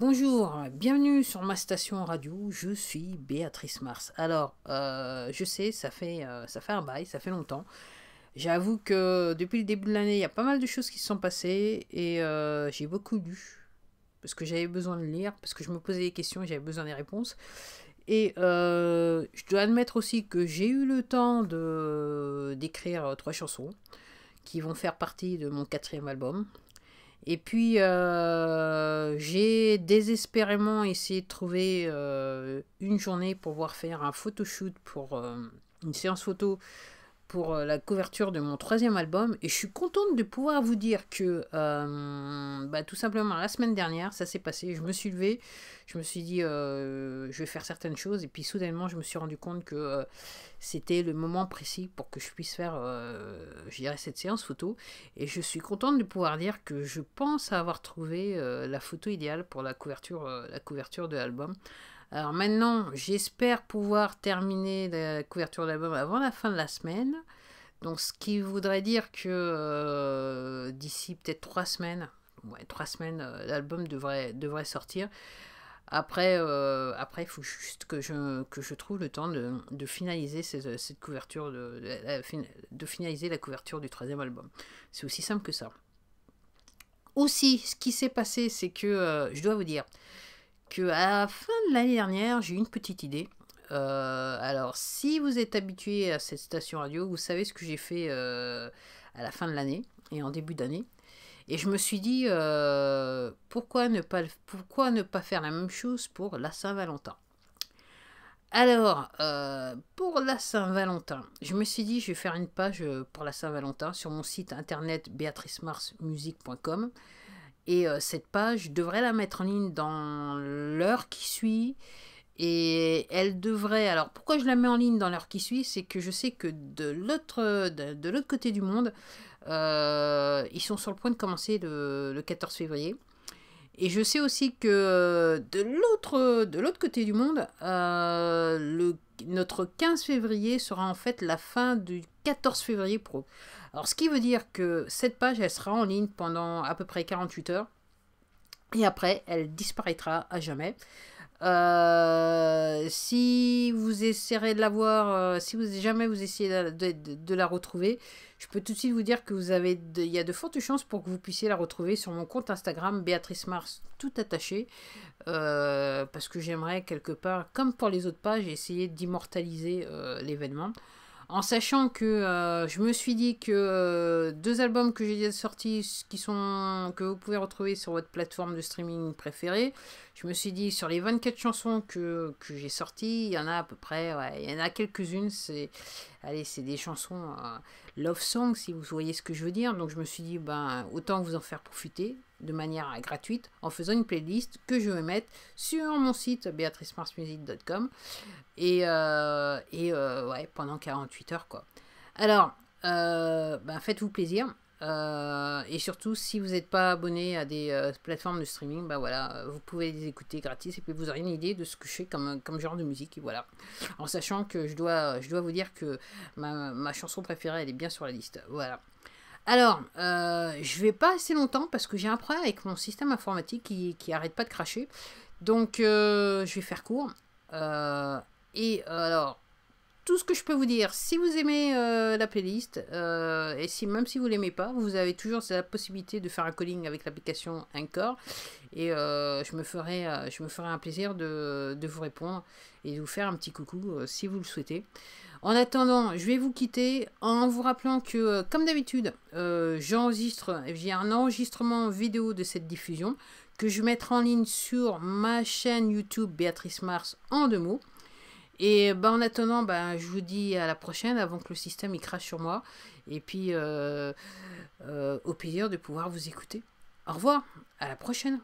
Bonjour, bienvenue sur ma station radio, je suis Béatrice Mars. Alors, euh, je sais, ça fait, euh, ça fait un bail, ça fait longtemps. J'avoue que depuis le début de l'année, il y a pas mal de choses qui se sont passées et euh, j'ai beaucoup lu. Parce que j'avais besoin de lire, parce que je me posais des questions, j'avais besoin des réponses. Et je dois admettre aussi que j'ai eu le temps d'écrire trois chansons qui vont faire partie de mon quatrième album. Et puis, euh, j'ai désespérément essayé de trouver euh, une journée pour pouvoir faire un photoshoot pour euh, une séance photo pour euh, la couverture de mon troisième album et je suis contente de pouvoir vous dire que euh, bah, tout simplement la semaine dernière ça s'est passé, je me suis levée, je me suis dit euh, je vais faire certaines choses et puis soudainement je me suis rendu compte que c'était le moment précis pour que je puisse faire je cette séance photo et je suis contente de pouvoir dire que je pense avoir trouvé la photo idéale pour la couverture, la couverture de l'album. Alors maintenant, j'espère pouvoir terminer la couverture de l'album avant la fin de la semaine. Donc ce qui voudrait dire que euh, d'ici peut-être trois semaines, trois semaines, euh, l'album devrait, devrait sortir. Après, euh, après, il faut juste que je, trouve le temps de, finaliser cette, couverture, de, finaliser la couverture du troisième album. C'est aussi simple que ça. Aussi, ce qui s'est passé, c'est que, je dois vous dire, que à la fin de l'année dernière, j'ai eu une petite idée. Euh, alors, si vous êtes habitué à cette station radio, vous savez ce que j'ai fait euh, à la fin de l'année et en début d'année. Et je me suis dit, euh, pourquoi, ne pas, faire la même chose pour la Saint-Valentin Alors, pour la Saint-Valentin, je me suis dit, je vais faire une page pour la Saint-Valentin sur mon site internet beatricemarcemusique.com. Et euh, cette page, je devrais la mettre en ligne dans l'heure qui suit. Et elle devrait. Alors pourquoi je la mets en ligne dans l'heure qui suit C'est que je sais que de l'autre de, côté du monde, euh, ils sont sur le point de commencer le, 14 février. Et je sais aussi que euh, de l'autre de l'autre côté du monde, le, notre 15 février sera en fait la fin du 14 février pro. Alors ce qui veut dire que cette page, elle sera en ligne pendant à peu près 48 heures. Et après, elle disparaîtra à jamais. Euh, si vous essaierez de la voir, euh, si vous, jamais vous essayez de, la retrouver, je peux tout de suite vous dire que vous avez, il y a de fortes chances pour que vous puissiez la retrouver sur mon compte Instagram Béatrice Mars tout attaché, euh, parce que j'aimerais quelque part, comme pour les autres pages, essayer d'immortaliser l'événement en sachant que euh, je me suis dit que euh, deux albums que j'ai déjà sortis, qui sont que vous pouvez retrouver sur votre plateforme de streaming préférée, je me suis dit sur les 24 chansons que, que j'ai sorties, il y en a à peu près, ouais, il y en a quelques-unes, c'est allez, c'est des chansons euh, love song, si vous voyez ce que je veux dire. Donc je me suis dit, ben, autant vous en faire profiter de manière gratuite en faisant une playlist que je vais mettre sur mon site béatricemarsmusic.com et, euh, et euh, ouais, pendant 48 heures, quoi. Alors, ben, faites-vous plaisir. Euh, et surtout, si vous n'êtes pas abonné à des euh, plateformes de streaming, bah voilà, euh, vous pouvez les écouter gratis et puis vous aurez une idée de ce que je fais comme, comme genre de musique. voilà. En sachant que je dois, je dois vous dire que ma, ma chanson préférée, elle est bien sur la liste. Voilà. Alors, euh, je vais pas assez longtemps parce que j'ai un problème avec mon système informatique qui, qui arrête pas de cracher. Donc, je vais faire court. et alors, tout ce que je peux vous dire. Si vous aimez euh, la playlist, euh, et si même si vous l'aimez pas, vous avez toujours la possibilité de faire un calling avec l'application Encore, Et euh, je, me ferai, je me ferai un plaisir de, vous répondre et de vous faire un petit coucou si vous le souhaitez. En attendant, je vais vous quitter en vous rappelant que, comme d'habitude, j'enregistre, j'ai un enregistrement vidéo de cette diffusion que je mettrai en ligne sur ma chaîne YouTube Béatrice Mars en deux mots. Et ben, en attendant, ben, je vous dis à la prochaine avant que le système il crache sur moi. Et puis, euh, euh, au plaisir de pouvoir vous écouter. Au revoir, à la prochaine.